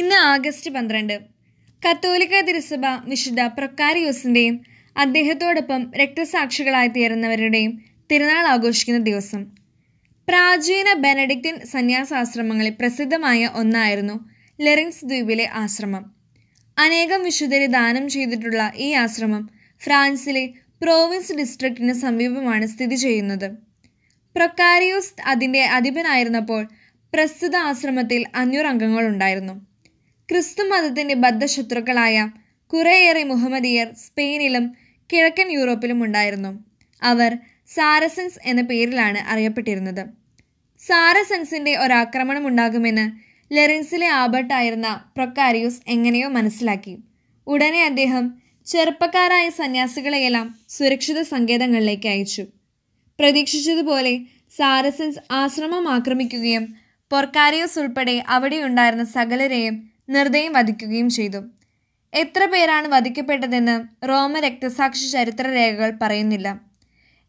ഇന്ന് ആഗസ്റ്റ് പന്ത്രണ്ട് കത്തോലിക്ക തിരുസഭ വിശുദ്ധ പ്രൊക്കാരിയോസിൻ്റെയും അദ്ദേഹത്തോടൊപ്പം രക്തസാക്ഷികളായി തീരുന്നവരുടെയും തിരുനാൾ ആഘോഷിക്കുന്ന ദിവസം പ്രാചീന ബെനഡിക്റ്റിൻ സന്യാസാശ്രമങ്ങളിൽ പ്രസിദ്ധമായ ഒന്നായിരുന്നു ലെറിങ്സ് ദ്വീപിലെ ആശ്രമം അനേകം വിശുദ്ധരെ ദാനം ചെയ്തിട്ടുള്ള ഈ ആശ്രമം ഫ്രാൻസിലെ പ്രോവിൻസ് ഡിസ്ട്രിക്റ്റിന് സമീപമാണ് സ്ഥിതി ചെയ്യുന്നത് പ്രൊക്കാരിയോസ് അതിൻ്റെ അധിപനായിരുന്നപ്പോൾ പ്രസ്തുത ആശ്രമത്തിൽ അഞ്ഞൂറ് അംഗങ്ങളുണ്ടായിരുന്നു മതത്തിൻ്റെ ബദ്ധശത്രുക്കളായ കുറേയേറെ മുഹമ്മദിയർ സ്പെയിനിലും കിഴക്കൻ യൂറോപ്പിലും ഉണ്ടായിരുന്നു അവർ സാരസൻസ് എന്ന പേരിലാണ് അറിയപ്പെട്ടിരുന്നത് സാരസൻസിൻ്റെ ഒരാക്രമണം ഉണ്ടാകുമെന്ന് ലെറിൻസിലെ ആബർട്ടായിരുന്ന പ്രൊക്കാരിയൂസ് എങ്ങനെയോ മനസ്സിലാക്കി ഉടനെ അദ്ദേഹം ചെറുപ്പക്കാരായ സന്യാസികളെയെല്ലാം സുരക്ഷിത സങ്കേതങ്ങളിലേക്ക് അയച്ചു പ്രതീക്ഷിച്ചതുപോലെ സാരസൻസ് ആശ്രമം ആക്രമിക്കുകയും പൊർക്കാരിയോസ് ഉൾപ്പെടെ അവിടെയുണ്ടായിരുന്ന സകലരെയും നിർദ്ദയം വധിക്കുകയും ചെയ്തു എത്ര പേരാണ് വധിക്കപ്പെട്ടതെന്ന് റോമ രക്തസാക്ഷി രേഖകൾ പറയുന്നില്ല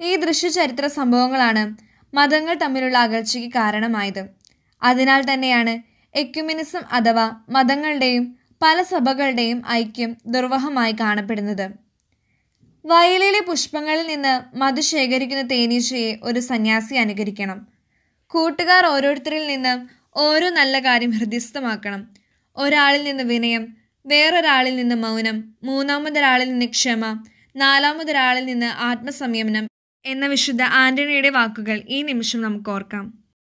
ഈ ദൃശ്യ ചരിത്ര സംഭവങ്ങളാണ് മതങ്ങൾ തമ്മിലുള്ള അകൽച്ചയ്ക്ക് കാരണമായത് അതിനാൽ തന്നെയാണ് എക്യുമിനിസം അഥവാ മതങ്ങളുടെയും പല സഭകളുടെയും ഐക്യം ദുർവഹമായി കാണപ്പെടുന്നത് വയലിലെ പുഷ്പങ്ങളിൽ നിന്ന് മധു ശേഖരിക്കുന്ന തേനീച്ചയെ ഒരു സന്യാസി അനുകരിക്കണം കൂട്ടുകാർ ഓരോരുത്തരിൽ നിന്ന് ഓരോ നല്ല കാര്യം ഹൃദയസ്ഥമാക്കണം ഒരാളിൽ നിന്ന് വിനയം വേറൊരാളിൽ നിന്ന് മൗനം മൂന്നാമതൊരാളിൽ നിന്ന് ക്ഷമ നാലാമതൊരാളിൽ നിന്ന് ആത്മസംയമനം എന്ന വിശുദ്ധ ആന്റണിയുടെ വാക്കുകൾ ഈ നിമിഷം നമുക്ക് ഓർക്കാം